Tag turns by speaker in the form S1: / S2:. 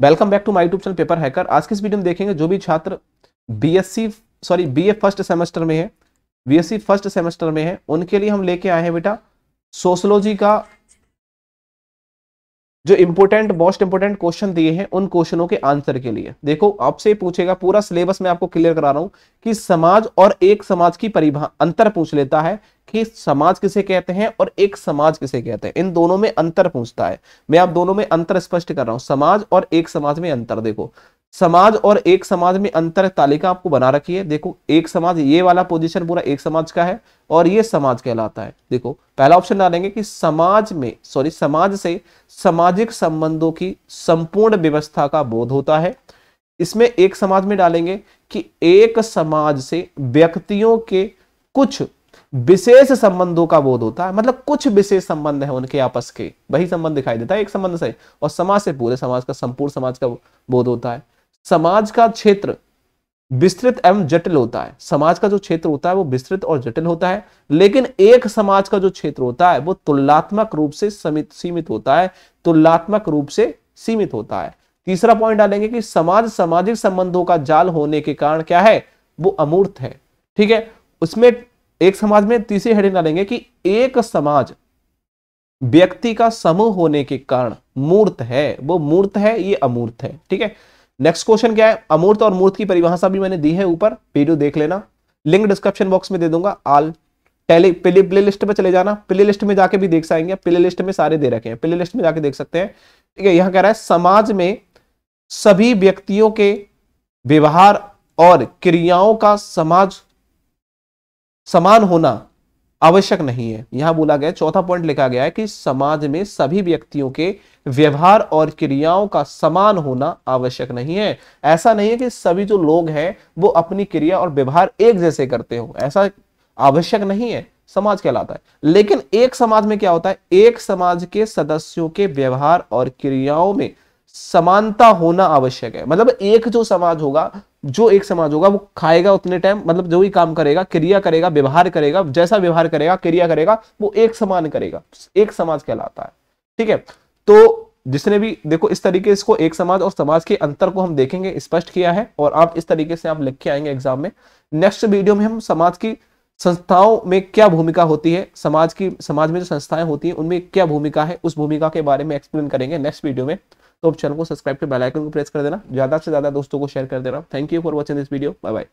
S1: welcome back to my YouTube channel paper hacker आज के इस वीडियो में देखेंगे जो भी छात्र BSc sorry BA first semester में है बीएससी फर्स्ट सेमेस्टर में है उनके लिए हम लेके आए हैं बेटा सोशोलॉजी का जो इंपोर्टेंट मोस्ट इंपोर्टेंट क्वेश्चन दिए हैं उन क्वेश्चनों के आंसर के लिए देखो आपसे पूछेगा पूरा सिलेबस मैं आपको क्लियर करा रहा हूं कि समाज और एक समाज की परिभा अंतर पूछ लेता है कि समाज किसे कहते हैं और एक समाज किसे कहते हैं इन दोनों में अंतर पूछता है मैं आप दोनों में अंतर स्पष्ट कर रहा हूं समाज और एक समाज में अंतर देखो समाज और एक समाज में अंतर तालिका आपको बना रखी है देखो एक समाज ये वाला पोजीशन पूरा एक समाज का है और ये समाज कहलाता है देखो पहला ऑप्शन डालेंगे कि समाज में सॉरी समाज से सामाजिक संबंधों की संपूर्ण व्यवस्था का बोध होता है इसमें एक समाज में डालेंगे कि एक समाज से व्यक्तियों के कुछ विशेष संबंधों का बोध होता है मतलब कुछ विशेष संबंध है उनके आपस के वही संबंध दिखाई देता है एक संबंध से और समाज से पूरे समाज का संपूर्ण समाज का बोध होता है समाज का क्षेत्र विस्तृत एवं जटिल होता है समाज का जो क्षेत्र होता है वो विस्तृत और जटिल होता है लेकिन एक समाज का जो क्षेत्र होता है वो तुलनात्मक रूप से सीमित होता है तुलनात्मक रूप से सीमित होता है तीसरा पॉइंट डालेंगे कि समाज सामाजिक संबंधों का जाल होने के कारण क्या है वो अमूर्त है ठीक है उसमें एक समाज में तीसरी हेडिंग डालेंगे कि एक समाज व्यक्ति का समूह होने के कारण मूर्त है वो मूर्त है ये अमूर्त है ठीक है नेक्स्ट क्वेश्चन क्या है अमूर्त और मूर्त की परिभाषा भी मैंने दी है ऊपर वीडियो देख लेना लिंक डिस्क्रिप्शन बॉक्स में दे दूंगा आल टेली प्ले प्ले लिस्ट पर चले जाना प्ले लिस्ट में जाके भी देख सकेंगे प्ले लिस्ट में सारे दे रखे हैं प्ले लिस्ट में जाके देख सकते हैं ठीक है यहां कह रहा है समाज में सभी व्यक्तियों के व्यवहार और क्रियाओं का समाज समान होना आवश्यक नहीं है यहां बोला गया चौथा पॉइंट लिखा गया है कि समाज में सभी व्यक्तियों के व्यवहार और क्रियाओं का समान होना आवश्यक नहीं है ऐसा नहीं है कि सभी जो लोग हैं वो अपनी क्रिया और व्यवहार एक जैसे करते हो ऐसा आवश्यक नहीं है समाज कहलाता है लेकिन एक समाज में क्या होता है एक समाज के सदस्यों के व्यवहार और क्रियाओं में समानता होना आवश्यक है मतलब एक जो समाज होगा जो एक समाज होगा वो खाएगा उतने टाइम मतलब जो भी काम करेगा क्रिया करेगा व्यवहार करेगा जैसा व्यवहार करेगा क्रिया करेगा वो एक समान करेगा एक समाज कहलाता है ठीक है तो जिसने भी देखो इस तरीके इसको एक समाज और समाज के अंतर को हम देखेंगे स्पष्ट किया है और आप इस तरीके से आप लिख के आएंगे एग्जाम में नेक्स्ट वीडियो में हम समाज की संस्थाओं में क्या भूमिका होती है समाज की समाज में जो संस्थाएं होती हैं उनमें क्या भूमिका है उस भूमिका के बारे में एक्सप्लेन करेंगे नेक्स्ट वीडियो में तो आप चैनल को सब्सक्राइब कर बेल आइकन को प्रेस कर देना ज्यादा से ज्यादा दोस्तों को शेयर कर देना thank you for watching this video bye bye